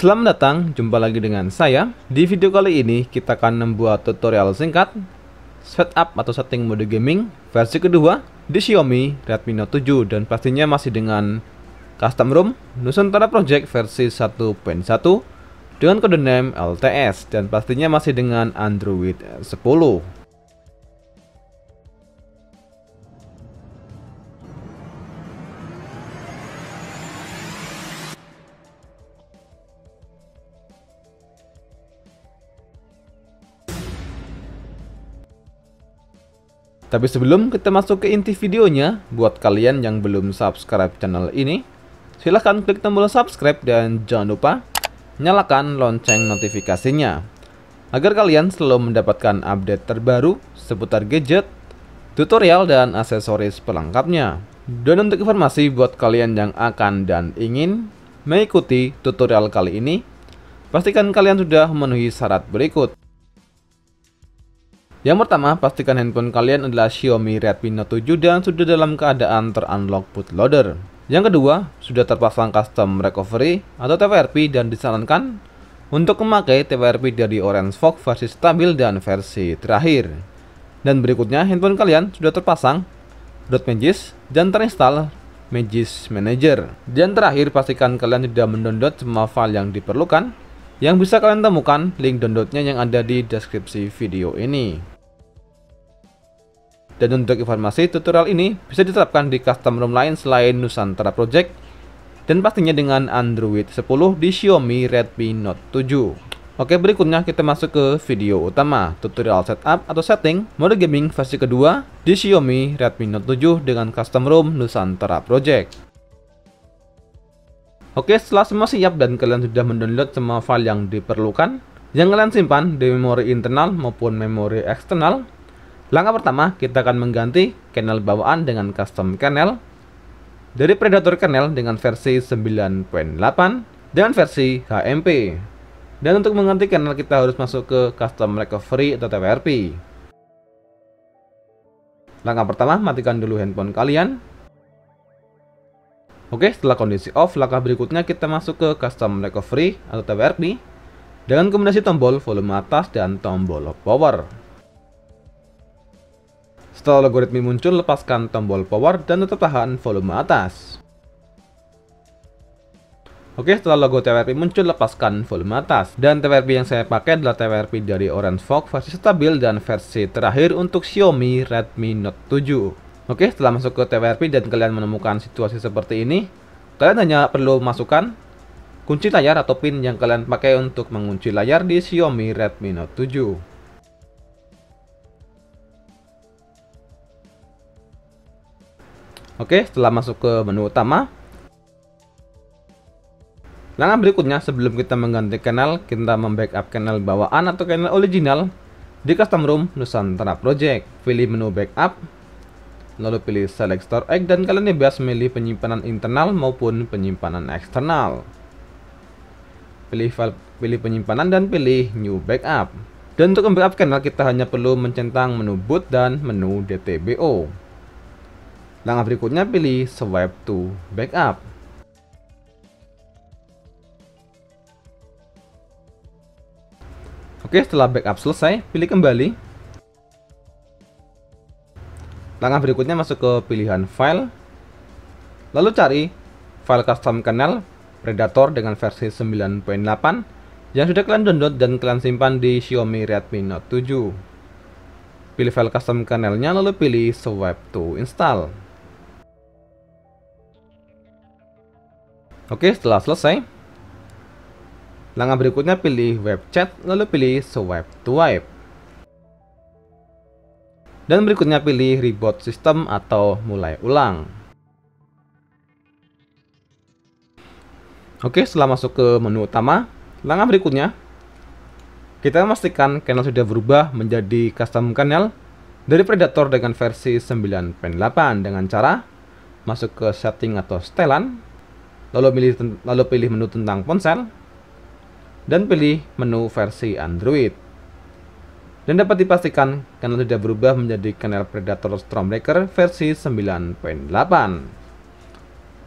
Selamat datang, jumpa lagi dengan saya. Di video kali ini kita akan membuat tutorial singkat setup atau setting mode gaming versi kedua di Xiaomi Redmi Note 7 dan pastinya masih dengan custom ROM Nusantara Project versi 1.1 dengan kode name LTS dan pastinya masih dengan Android 10. Tapi sebelum kita masuk ke inti videonya, buat kalian yang belum subscribe channel ini, silahkan klik tombol subscribe dan jangan lupa nyalakan lonceng notifikasinya. Agar kalian selalu mendapatkan update terbaru seputar gadget, tutorial, dan aksesoris pelengkapnya. Dan untuk informasi buat kalian yang akan dan ingin mengikuti tutorial kali ini, pastikan kalian sudah memenuhi syarat berikut. Yang pertama, pastikan handphone kalian adalah Xiaomi Redmi Note 7 dan sudah dalam keadaan terunlock bootloader. Yang kedua, sudah terpasang custom recovery atau TWRP dan disarankan untuk memakai TWRP dari Orange Fog versi stabil dan versi terakhir. Dan berikutnya, handphone kalian sudah terpasang Root Magis dan terinstall Magis Manager. Dan terakhir, pastikan kalian sudah mendownload semua file yang diperlukan yang bisa kalian temukan link downloadnya yang ada di deskripsi video ini. Dan untuk informasi tutorial ini bisa diterapkan di custom ROM lain selain Nusantara Project dan pastinya dengan Android 10 di Xiaomi Redmi Note 7. Oke berikutnya kita masuk ke video utama tutorial setup atau setting mode gaming versi kedua di Xiaomi Redmi Note 7 dengan custom ROM Nusantara Project. Oke setelah semua siap dan kalian sudah mendownload semua file yang diperlukan, yang kalian simpan di memori internal maupun memori eksternal Langkah pertama, kita akan mengganti kernel bawaan dengan custom kernel dari Predator kernel dengan versi 9.8 dan versi HMP. Dan untuk mengganti kernel kita harus masuk ke custom recovery atau TWRP. Langkah pertama, matikan dulu handphone kalian. Oke, setelah kondisi off, langkah berikutnya kita masuk ke custom recovery atau TWRP dengan kombinasi tombol volume atas dan tombol power. Setelah logaritmi muncul, lepaskan tombol power dan tetap tahan volume atas. Oke, setelah logo TWRP muncul, lepaskan volume atas. Dan TWRP yang saya pakai adalah TWRP dari Orange Fog versi stabil dan versi terakhir untuk Xiaomi Redmi Note 7. Oke, setelah masuk ke TWRP dan kalian menemukan situasi seperti ini, kalian hanya perlu masukkan kunci layar atau pin yang kalian pakai untuk mengunci layar di Xiaomi Redmi Note 7. Oke, setelah masuk ke menu utama, Langkah berikutnya, sebelum kita mengganti channel, kita membackup channel bawaan atau channel original di custom room Nusantara Project. Pilih menu backup, lalu pilih select store egg dan kalian bebas milih penyimpanan internal maupun penyimpanan eksternal. Pilih file, pilih penyimpanan dan pilih new backup. Dan untuk membackup channel kita hanya perlu mencentang menu boot dan menu DTBO. Langkah berikutnya pilih swipe to backup. Oke, setelah backup selesai, pilih kembali. Langkah berikutnya masuk ke pilihan file. Lalu cari file custom kernel Predator dengan versi 9.8 yang sudah kalian download dan kalian simpan di Xiaomi Redmi Note 7. Pilih file custom kernelnya lalu pilih swipe to install. Oke, setelah selesai, langkah berikutnya pilih web chat, lalu pilih swipe to wipe. Dan berikutnya pilih reboot system atau mulai ulang. Oke, setelah masuk ke menu utama, langkah berikutnya kita memastikan kernel sudah berubah menjadi custom kernel dari Predator dengan versi 9.8 dengan cara masuk ke setting atau setelan lalu pilih lalu pilih menu tentang ponsel dan pilih menu versi Android. Dan dapat dipastikan kanal tidak berubah menjadi kernel Predator Stormbreaker versi 9.8.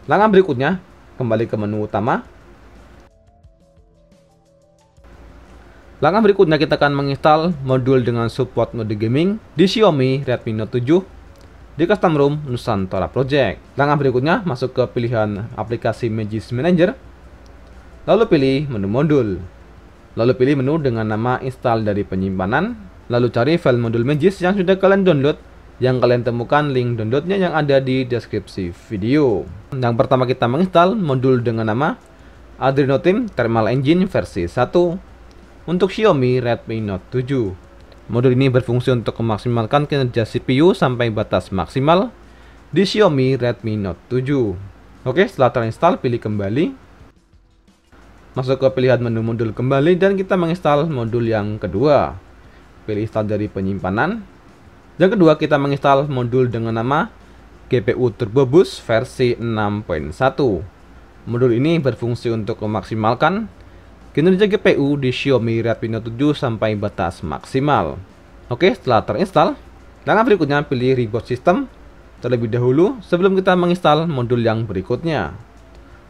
Langkah berikutnya, kembali ke menu utama. Langkah berikutnya kita akan menginstal modul dengan support mode gaming di Xiaomi Redmi Note 7 di custom room Nusantara Project. Langkah berikutnya masuk ke pilihan aplikasi Magis Manager, lalu pilih menu modul. Lalu pilih menu dengan nama install dari penyimpanan, lalu cari file modul Magis yang sudah kalian download yang kalian temukan link downloadnya yang ada di deskripsi video. Yang pertama kita menginstal modul dengan nama Adreno Team Thermal Engine versi 1 untuk Xiaomi Redmi Note 7. Modul ini berfungsi untuk memaksimalkan kinerja CPU sampai batas maksimal di Xiaomi Redmi Note 7. Oke, setelah terinstall, pilih kembali. Masuk ke pilihan menu modul kembali dan kita menginstal modul yang kedua. Pilih install dari penyimpanan. Yang kedua, kita menginstal modul dengan nama GPU Turbo Boost versi 6.1. Modul ini berfungsi untuk memaksimalkan Kinerja GPU di Xiaomi Redmi Note 7 sampai batas maksimal. Oke, setelah terinstall, langkah berikutnya pilih reboot system terlebih dahulu sebelum kita menginstal modul yang berikutnya.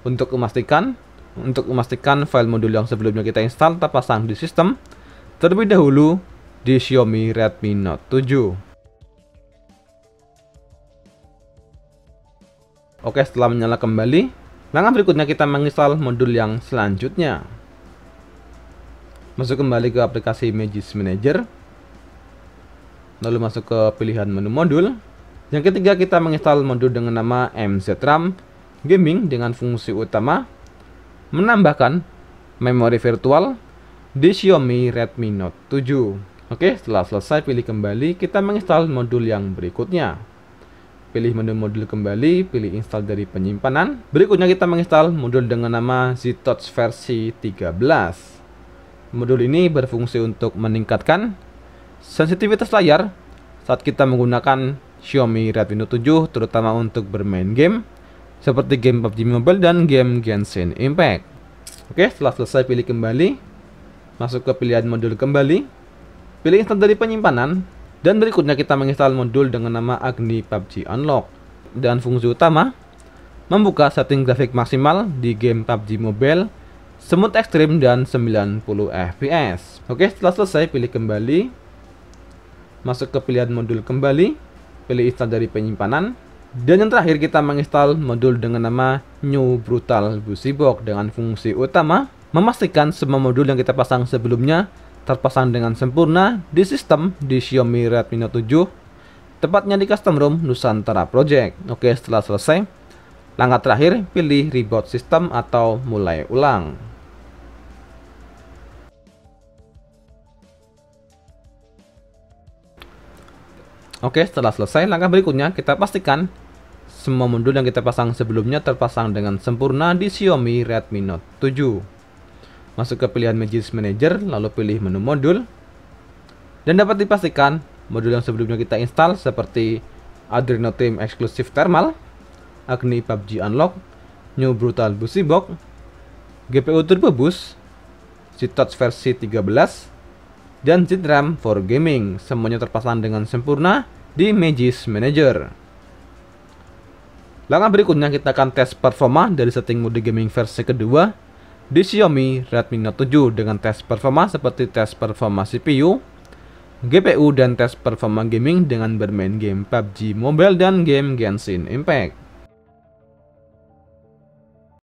Untuk memastikan, untuk memastikan file modul yang sebelumnya kita install terpasang di sistem, terlebih dahulu di Xiaomi Redmi Note 7. Oke, setelah menyala kembali, langkah berikutnya kita menginstal modul yang selanjutnya. Masuk kembali ke aplikasi Magis Manager. Lalu masuk ke pilihan menu modul. Yang ketiga kita menginstal modul dengan nama MZRAM Gaming dengan fungsi utama menambahkan memori virtual di Xiaomi Redmi Note 7. Oke, setelah selesai pilih kembali, kita menginstal modul yang berikutnya. Pilih menu modul kembali, pilih install dari penyimpanan. Berikutnya kita menginstal modul dengan nama Ztouch versi 13. Modul ini berfungsi untuk meningkatkan sensitivitas layar saat kita menggunakan Xiaomi Redmi Note 7 terutama untuk bermain game seperti game PUBG Mobile dan game Genshin Impact. Oke, setelah selesai pilih kembali, masuk ke pilihan modul kembali, pilih install dari penyimpanan, dan berikutnya kita menginstal modul dengan nama Agni PUBG Unlock. Dan fungsi utama, membuka setting grafik maksimal di game PUBG Mobile semut ekstrim dan 90 fps oke setelah selesai pilih kembali masuk ke pilihan modul kembali pilih install dari penyimpanan dan yang terakhir kita menginstal modul dengan nama New Brutal Busybox dengan fungsi utama memastikan semua modul yang kita pasang sebelumnya terpasang dengan sempurna di sistem di Xiaomi Redmi Note 7 tepatnya di custom room Nusantara Project. Oke, setelah selesai Langkah terakhir, pilih reboot system atau mulai ulang. Oke, setelah selesai, langkah berikutnya kita pastikan semua modul yang kita pasang sebelumnya terpasang dengan sempurna di Xiaomi Redmi Note 7. Masuk ke pilihan Magic Manager, lalu pilih menu modul. Dan dapat dipastikan modul yang sebelumnya kita install seperti Adreno Team Exclusive Thermal, Agni PUBG Unlock, New Brutal Busy Box, GPU Turbo Boost, Cheatos versi 13, dan cheat RAM for gaming. Semuanya terpasang dengan sempurna di Magis Manager. Langkah berikutnya kita akan tes performa dari setting mode gaming versi kedua di Xiaomi Redmi Note 7 dengan tes performa seperti tes performa CPU, GPU dan tes performa gaming dengan bermain game PUBG Mobile dan game Genshin Impact.